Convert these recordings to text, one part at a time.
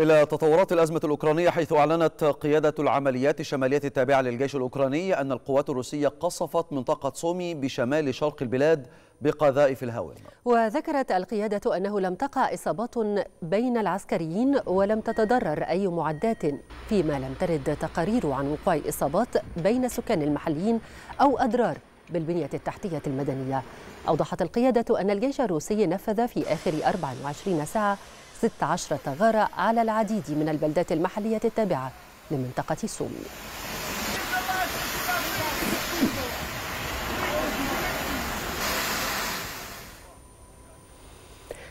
إلى تطورات الأزمة الأوكرانية حيث أعلنت قيادة العمليات الشمالية التابعة للجيش الأوكراني أن القوات الروسية قصفت منطقة سومي بشمال شرق البلاد بقذائف الهاون وذكرت القيادة أنه لم تقع إصابات بين العسكريين ولم تتضرر أي معدات فيما لم ترد تقارير عن وقوع إصابات بين السكان المحليين أو أضرار بالبنية التحتية المدنية أوضحت القيادة أن الجيش الروسي نفذ في آخر 24 ساعة 16 غارة على العديد من البلدات المحلية التابعة لمنطقة سومي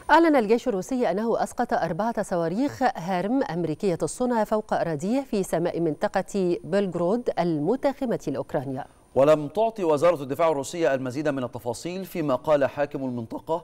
أعلن الجيش الروسي أنه أسقط أربعة صواريخ هارم أمريكية الصنع فوق أراضيه في سماء منطقة بلغرود المتاخمة لأوكرانيا ولم تعطي وزارة الدفاع الروسية المزيد من التفاصيل فيما قال حاكم المنطقة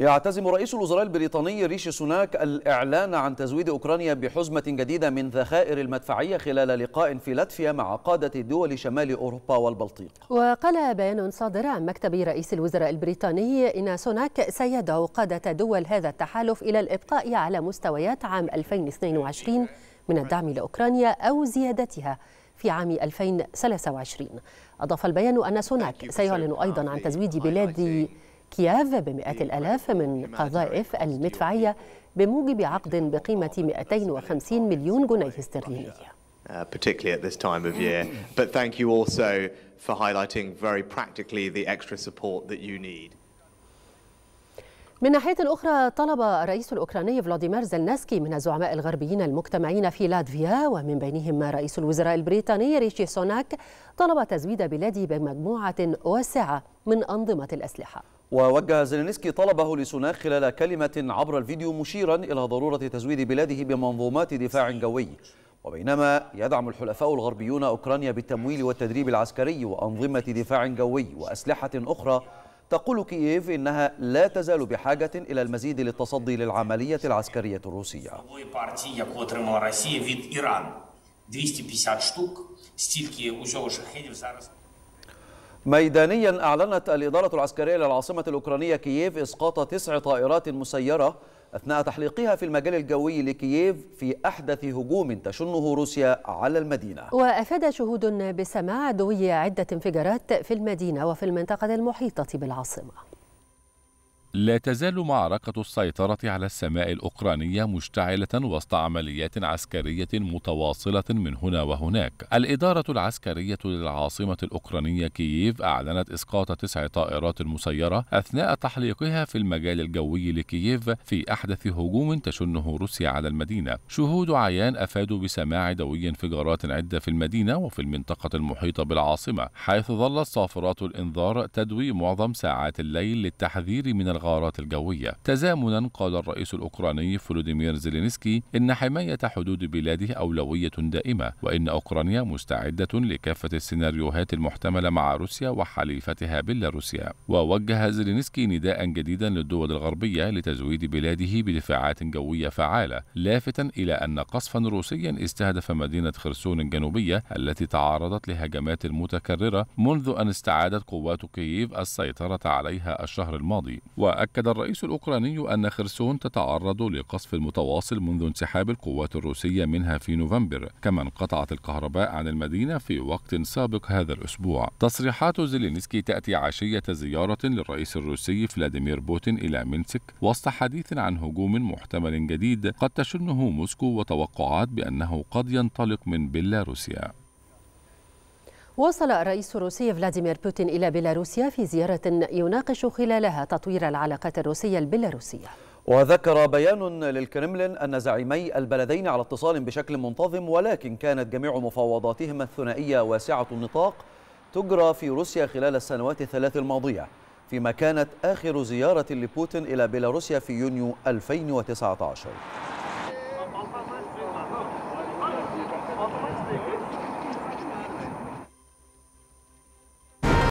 يعتزم رئيس الوزراء البريطاني ريشي سوناك الإعلان عن تزويد أوكرانيا بحزمة جديدة من ذخائر المدفعية خلال لقاء في لاتفيا مع قادة دول شمال أوروبا والبلطيق وقال بيان صادر عن مكتب رئيس الوزراء البريطاني إن سوناك سيدعو قادة دول هذا التحالف إلى الإبقاء على مستويات عام 2022 من الدعم لأوكرانيا أو زيادتها في عام 2023 أضاف البيان أن سوناك سيعلن أيضا عن ah, تزويد بلاد كييف بمئات الآلاف من قذائف المدفعية بموجب عقد بقيمة 250 مليون جنيه استرليني uh, particularly at this time of year. But thank you also for highlighting very practically the extra support that you need. من ناحية أخرى طلب الرئيس الأوكراني فلاديمير زلنسكي من الزعماء الغربيين المجتمعين في لاتفيا ومن بينهم رئيس الوزراء البريطاني ريشي سوناك طلب تزويد بلاده بمجموعة واسعة من أنظمة الأسلحة ووجه زيلينسكي طلبه لسوناك خلال كلمة عبر الفيديو مشيرا إلى ضرورة تزويد بلاده بمنظومات دفاع جوي وبينما يدعم الحلفاء الغربيون أوكرانيا بالتمويل والتدريب العسكري وأنظمة دفاع جوي وأسلحة أخرى تقول كييف إنها لا تزال بحاجة إلى المزيد للتصدي للعملية العسكرية الروسية ميدانيا أعلنت الإدارة العسكرية للعاصمة الأوكرانية كييف إسقاط تسع طائرات مسيرة أثناء تحليقها في المجال الجوي لكييف في أحدث هجوم تشنه روسيا على المدينة وأفاد شهود بسماع دوي عدة انفجارات في المدينة وفي المنطقة المحيطة بالعاصمة لا تزال معركة السيطرة على السماء الأوكرانية مشتعلة وسط عمليات عسكرية متواصلة من هنا وهناك. الإدارة العسكرية للعاصمة الأوكرانية كييف أعلنت إسقاط تسع طائرات مسيرة أثناء تحليقها في المجال الجوي لكييف في أحدث هجوم تشنه روسيا على المدينة. شهود عيان أفادوا بسماع دوي انفجارات عدة في المدينة وفي المنطقة المحيطة بالعاصمة، حيث ظلت صافرات الإنذار تدوي معظم ساعات الليل للتحذير من الغ الغارات الجوية تزامنا قال الرئيس الأوكراني فلوديمير زيلينسكي إن حماية حدود بلاده أولوية دائمة وإن أوكرانيا مستعدة لكافة السيناريوهات المحتملة مع روسيا وحليفتها بيلاروسيا ووجه زيلينسكي نداء جديدا للدول الغربية لتزويد بلاده بدفاعات جوية فعالة لافتا إلى أن قصفا روسيا استهدف مدينة خرسون الجنوبية التي تعرضت لهجمات متكررة منذ أن استعادت قوات كييف السيطرة عليها الشهر الماضي وأكد الرئيس الأوكراني أن خرسون تتعرض لقصف متواصل منذ انسحاب القوات الروسية منها في نوفمبر كما انقطعت الكهرباء عن المدينة في وقت سابق هذا الأسبوع تصريحات زيلينسكي تأتي عشية زيارة للرئيس الروسي فلاديمير بوتين إلى مينسك وسط حديث عن هجوم محتمل جديد قد تشنه موسكو وتوقعات بأنه قد ينطلق من بيلاروسيا وصل الرئيس الروسي فلاديمير بوتين إلى بيلاروسيا في زيارة يناقش خلالها تطوير العلاقات الروسية البيلاروسية وذكر بيان للكرملين أن زعيمي البلدين على اتصال بشكل منتظم ولكن كانت جميع مفاوضاتهما الثنائية واسعة النطاق تجرى في روسيا خلال السنوات الثلاث الماضية فيما كانت آخر زيارة لبوتين إلى بيلاروسيا في يونيو 2019